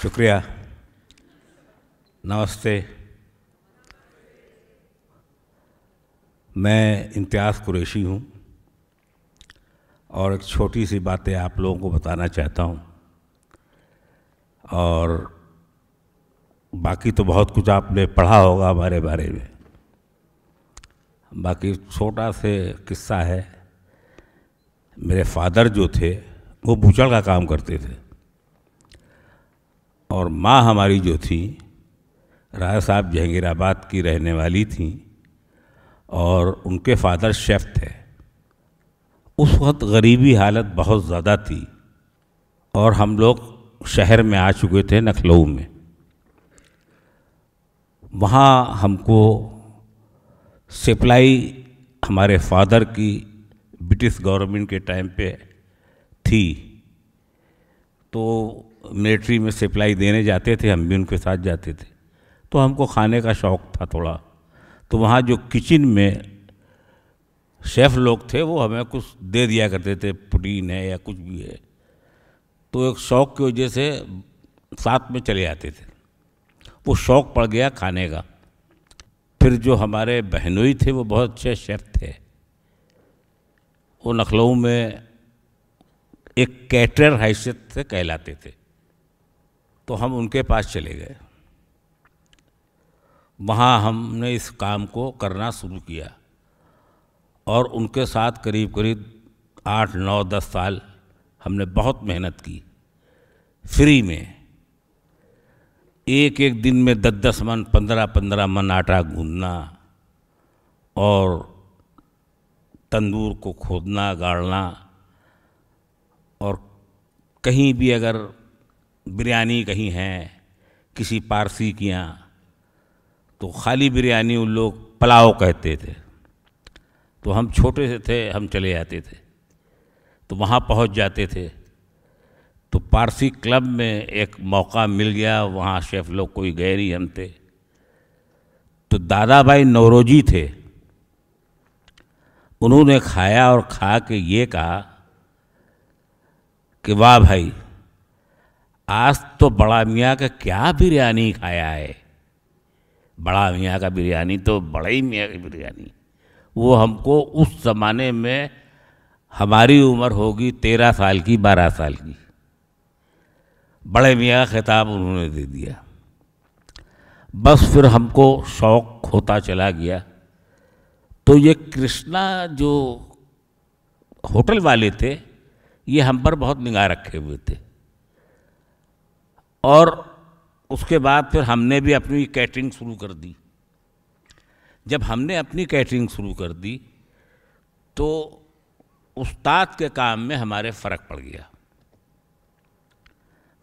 शुक्रिया नमस्ते मैं इम्तियाज़ कुरैशी हूँ और एक छोटी सी बातें आप लोगों को बताना चाहता हूँ और बाकी तो बहुत कुछ आपने पढ़ा होगा हमारे बारे में बाकी छोटा से किस्सा है मेरे फादर जो थे वो बूचड़ का काम करते थे और माँ हमारी जो थी राजा साहब जहंगीराबाद की रहने वाली थी और उनके फादर शेफ़ थे उस वक्त गरीबी हालत बहुत ज़्यादा थी और हम लोग शहर में आ चुके थे नखलऊ में वहाँ हमको सप्लाई हमारे फादर की ब्रिटिश गवर्नमेंट के टाइम पे थी तो मिलिट्री में सप्लाई देने जाते थे हम भी उनके साथ जाते थे तो हमको खाने का शौक़ था थोड़ा तो वहाँ जो किचन में शेफ़ लोग थे वो हमें कुछ दे दिया करते थे प्रोटीन है या कुछ भी है तो एक शौक़ की वजह से साथ में चले आते थे वो शौक़ पड़ गया खाने का फिर जो हमारे बहनोई थे वो बहुत अच्छे शेफ़ थे वो नखलऊ में एक कैटर हैसियत से कहलाते थे तो हम उनके पास चले गए वहाँ हमने इस काम को करना शुरू किया और उनके साथ करीब करीब आठ नौ दस साल हमने बहुत मेहनत की फ्री में एक एक दिन में दस दस मन पंद्रह पंद्रह मन आटा गूंदना और तंदूर को खोदना गाड़ना और कहीं भी अगर बिरयानी कहीं है किसी पारसी के यहाँ तो खाली बिरयानी उन लोग पलाव कहते थे तो हम छोटे से थे हम चले जाते थे तो वहाँ पहुँच जाते थे तो पारसी क्लब में एक मौका मिल गया वहाँ शेफ लोग कोई गए नहीं हम थे तो दादा भाई नौरोजी थे उन्होंने खाया और खा के ये कहा कि वाह भाई आज तो बड़ा मियाँ का क्या बिरयानी खाया है बड़ा मियाँ का बिरयानी तो बड़ा ही मियाँ की बिरयानी वो हमको उस ज़माने में हमारी उम्र होगी तेरह साल की बारह साल की बड़े मियाँ का खिताब उन्होंने दे दिया बस फिर हमको शौक़ होता चला गया तो ये कृष्णा जो होटल वाले थे ये हम पर बहुत निगाह रखे हुए थे और उसके बाद फिर हमने भी अपनी कैटरिंग शुरू कर दी जब हमने अपनी कैटरिंग शुरू कर दी तो उस्ताद के काम में हमारे फ़र्क पड़ गया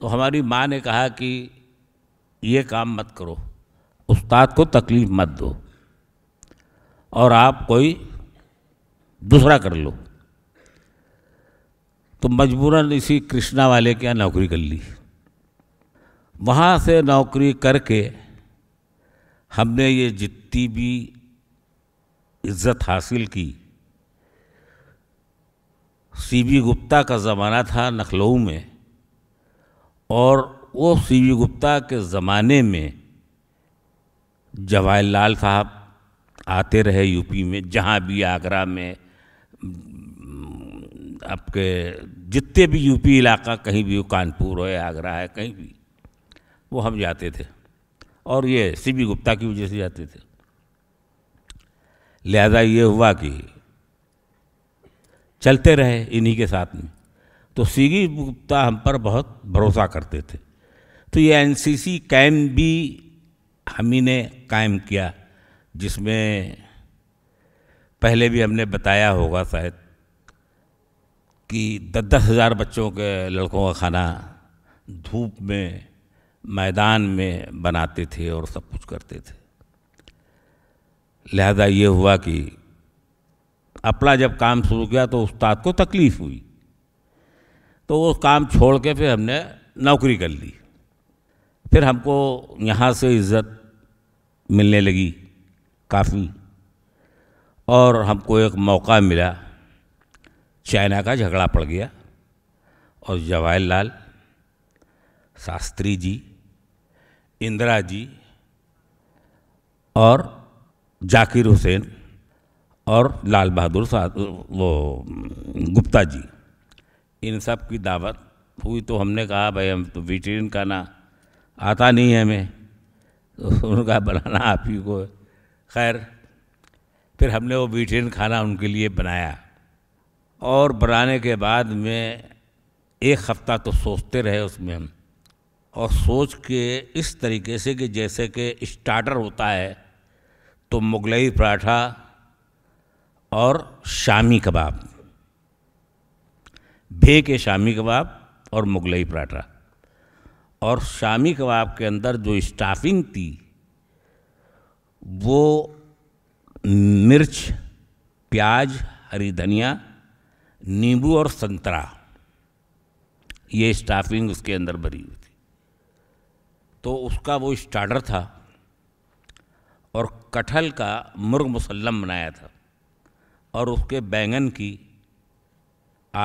तो हमारी माँ ने कहा कि ये काम मत करो उस्ताद को तकलीफ़ मत दो और आप कोई दूसरा कर लो तो मजबूरन इसी कृष्णा वाले के यहाँ नौकरी कर ली वहाँ से नौकरी करके हमने ये जितनी भी इज्जत हासिल की सी गुप्ता का ज़माना था नखलऊ में और वो सी गुप्ता के ज़माने में जवाहरलाल साहब आते रहे यूपी में जहाँ भी आगरा में आपके जितने भी यूपी इलाका कहीं भी कानपुर है आगरा है कहीं भी वो हम जाते थे और ये सी बी गुप्ता की वजह से जाते थे लिहाजा ये हुआ कि चलते रहे इन्हीं के साथ में तो सी गुप्ता हम पर बहुत भरोसा करते थे तो ये एन सी सी भी हम ही ने कायम किया जिसमें पहले भी हमने बताया होगा शायद कि दस दस हज़ार बच्चों के लड़कों का खाना धूप में मैदान में बनाते थे और सब कुछ करते थे लिहाजा ये हुआ कि अपना जब काम शुरू किया तो उस्ताद को तकलीफ़ हुई तो वो काम छोड़ के फिर हमने नौकरी कर ली फिर हमको यहाँ से इज़्ज़त मिलने लगी काफ़ी और हमको एक मौका मिला चाइना का झगड़ा पड़ गया और जवाहरलाल शास्त्री जी इंदिरा जी और जाकिर हुसैन और लाल बहादुर वो गुप्ता जी इन सब की दावत हुई तो हमने कहा भाई हम तो का खाना आता नहीं है हमें तो बनाना आप ही को खैर फिर हमने वो वेजिटेरियन खाना उनके लिए बनाया और बनाने के बाद में एक हफ्ता तो सोचते रहे उसमें हम और सोच के इस तरीके से कि जैसे कि स्टार्टर होता है तो मुगलई पराठा और शामी कबाब भे के शामी कबाब और मुगलई पराठा और शामी कबाब के अंदर जो स्टाफिंग थी वो मिर्च प्याज हरी धनिया नींबू और संतरा ये स्टाफिंग उसके अंदर भरी हुई तो उसका वो स्टार्टर था और कटहल का मुर्ग मुसल्लम बनाया था और उसके बैंगन की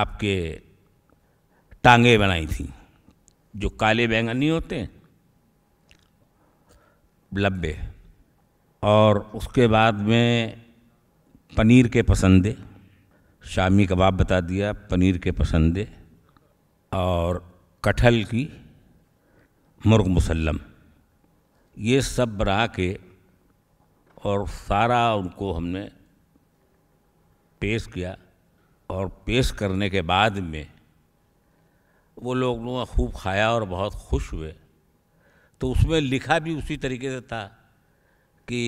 आपके टांगे बनाई थी जो काले बैंगन नहीं होते लब्बे और उसके बाद में पनीर के पसंदे शामी कबाब बता दिया पनीर के पसंदे और कटहल की मुर्ग मुसलम ये सब बना के और सारा उनको हमने पेश किया और पेश करने के बाद में वो लोग ने खूब खाया और बहुत खुश हुए तो उसमें लिखा भी उसी तरीके से था कि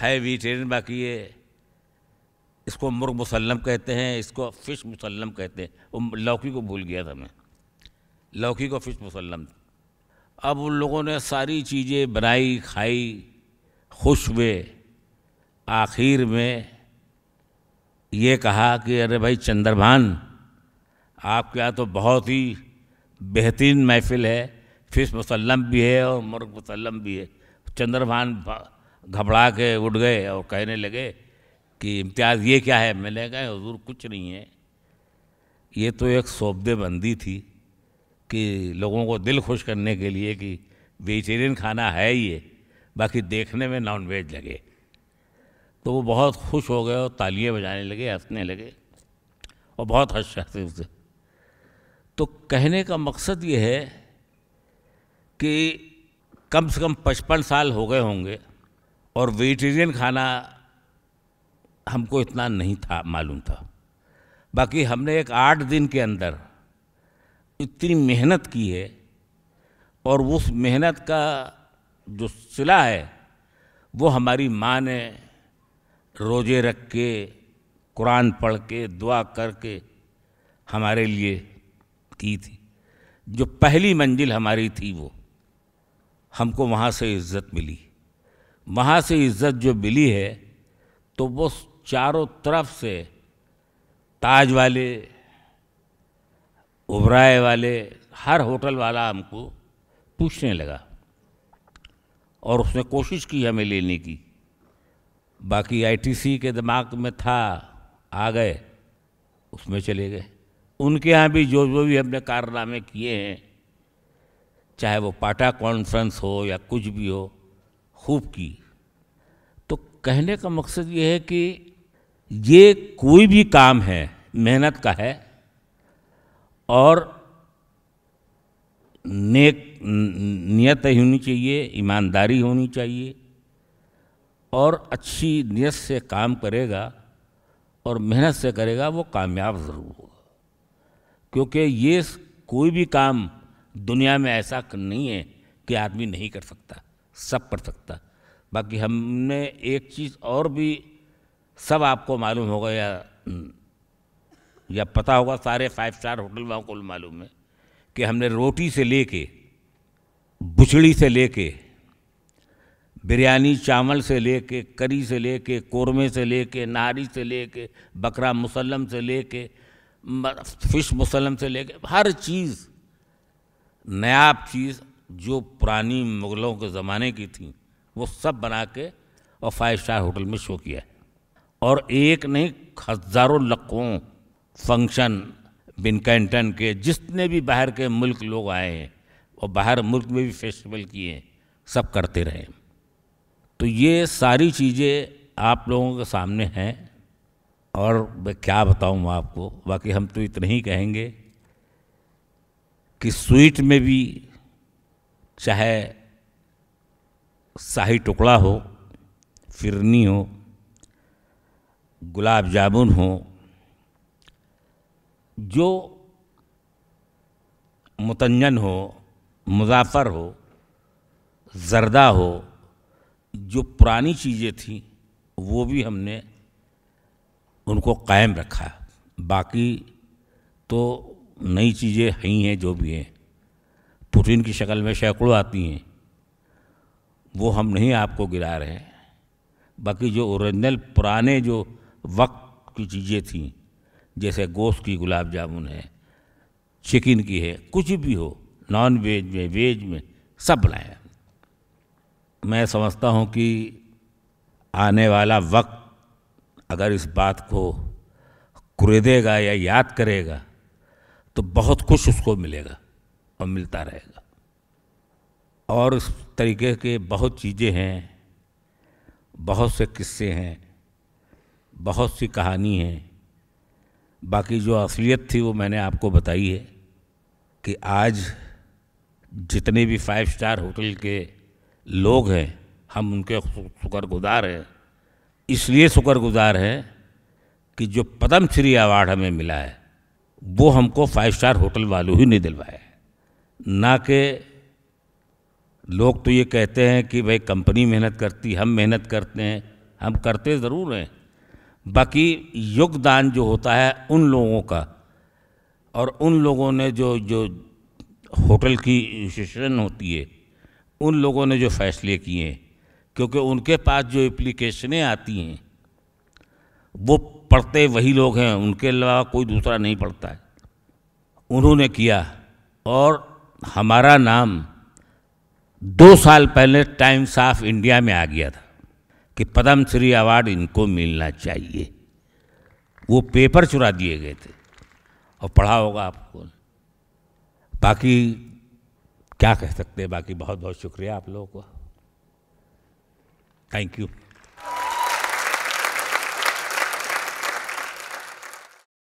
है वेजिटेरियन बाकी ये इसको मुर्ग मुसलम कहते हैं इसको फ़िश मुसलम कहते हैं वो लौकी को भूल गया था मैं लौकी को फ़िश मुसलम अब उन लोगों ने सारी चीज़ें बनाई खाई खुश हुए आखिर में ये कहा कि अरे भाई चंद्रभान आपके यहाँ तो बहुत ही बेहतरीन महफिल है फिश मुसलम भी है और मुर्ग मुसलम भी है चंद्रभान घबरा के उठ गए और कहने लगे कि इम्तियाज़ ये क्या है मैंने कहा हजूर कुछ नहीं है ये तो एक बंदी थी कि लोगों को दिल खुश करने के लिए कि वेजिटेरियन खाना है ये बाकी देखने में नॉन वेज लगे तो वो बहुत खुश हो गए और तालियां बजाने लगे हंसने लगे और बहुत हंस सकते उसे तो कहने का मकसद ये है कि कम से कम पचपन साल हो गए होंगे और वेजिटेरियन खाना हमको इतना नहीं था मालूम था बाकी हमने एक आठ दिन के अंदर इतनी मेहनत की है और उस मेहनत का जो सिला है वो हमारी माँ ने रोजे रख के कुरान पढ़ के दुआ करके हमारे लिए की थी जो पहली मंजिल हमारी थी वो हमको वहाँ से इज्जत मिली वहाँ से इज्जत जो मिली है तो वो चारों तरफ से ताज वाले उबराए वाले हर होटल वाला हमको पूछने लगा और उसने कोशिश की हमें लेने की बाकी आईटीसी के दिमाग में था आ गए उसमें चले गए उनके यहाँ भी जो जो भी हमने कारनामे किए हैं चाहे वो पाटा कॉन्फ्रेंस हो या कुछ भी हो खूब की तो कहने का मकसद ये है कि ये कोई भी काम है मेहनत का है और नेक नियत होनी चाहिए ईमानदारी होनी चाहिए और अच्छी नियत से काम करेगा और मेहनत से करेगा वो कामयाब ज़रूर होगा क्योंकि ये कोई भी काम दुनिया में ऐसा नहीं है कि आदमी नहीं कर सकता सब कर सकता बाकी हमने एक चीज़ और भी सब आपको मालूम होगा या या पता होगा सारे फाइव स्टार होटल वालों को मालूम है कि हमने रोटी से ले कर बुछड़ी से ले कर बिरयानी चावल से ले कर करी से ले कर कोरमे से ले कर नारी से ले कर बकरा मुसलम से ले के फिश मुसलम से ले कर हर चीज़ नयाब चीज़ जो पुरानी मुग़लों के ज़माने की थी वो सब बना के और फाइव स्टार होटल में शो किया और एक नहीं हज़ारों लखों फंक्शन बिनकैंटन के जितने भी बाहर के मुल्क लोग आए और बाहर मुल्क में भी फेस्टिवल किए सब करते रहे तो ये सारी चीज़ें आप लोगों के सामने हैं और मैं क्या बताऊँ आपको बाकी हम तो इतना ही कहेंगे कि स्वीट में भी चाहे शाही टुकड़ा हो फिरनी हो गुलाब जामुन हो जो मुतन हो मुजाफर हो जरदा हो जो पुरानी चीज़ें थीं वो भी हमने उनको कायम रखा बाकी तो नई चीज़ें हैं ही हैं जो भी हैं पुटिन की शक्ल में सैकड़ों आती हैं वो हम नहीं आपको गिरा रहे हैं बाकी जो ओरिजिनल पुराने जो वक्त की चीज़ें थीं जैसे गोश्त की गुलाब जामुन है चिकन की है कुछ भी हो नॉन वेज में वेज में सब बनाया मैं समझता हूँ कि आने वाला वक्त अगर इस बात को कुरेदेगा या याद करेगा तो बहुत कुछ उसको मिलेगा और मिलता रहेगा और इस तरीके के बहुत चीज़ें हैं बहुत से किस्से हैं बहुत सी कहानी हैं बाकी जो असलियत थी वो मैंने आपको बताई है कि आज जितने भी फाइव स्टार होटल के लोग हैं हम उनके शुक्रगुजार हैं इसलिए शुक्रगुजार हैं कि जो पदम श्री अवार्ड हमें मिला है वो हमको फाइव स्टार होटल वालों ही ने दिलवाया ना कि लोग तो ये कहते हैं कि भाई कंपनी मेहनत करती हम मेहनत करते हैं हम करते ज़रूर हैं बाकी योगदान जो होता है उन लोगों का और उन लोगों ने जो जो होटल की एसोसिएशन होती है उन लोगों ने जो फैसले किए हैं क्योंकि उनके पास जो एप्लीकेशनें आती हैं वो पढ़ते वही लोग हैं उनके अलावा कोई दूसरा नहीं पढ़ता है उन्होंने किया और हमारा नाम दो साल पहले टाइम्स ऑफ इंडिया में आ गया था कि पद्मश्री अवार्ड इनको मिलना चाहिए वो पेपर चुरा दिए गए थे और पढ़ा होगा आपको बाकी क्या कह सकते हैं बाकी बहुत बहुत शुक्रिया आप लोगों को थैंक यू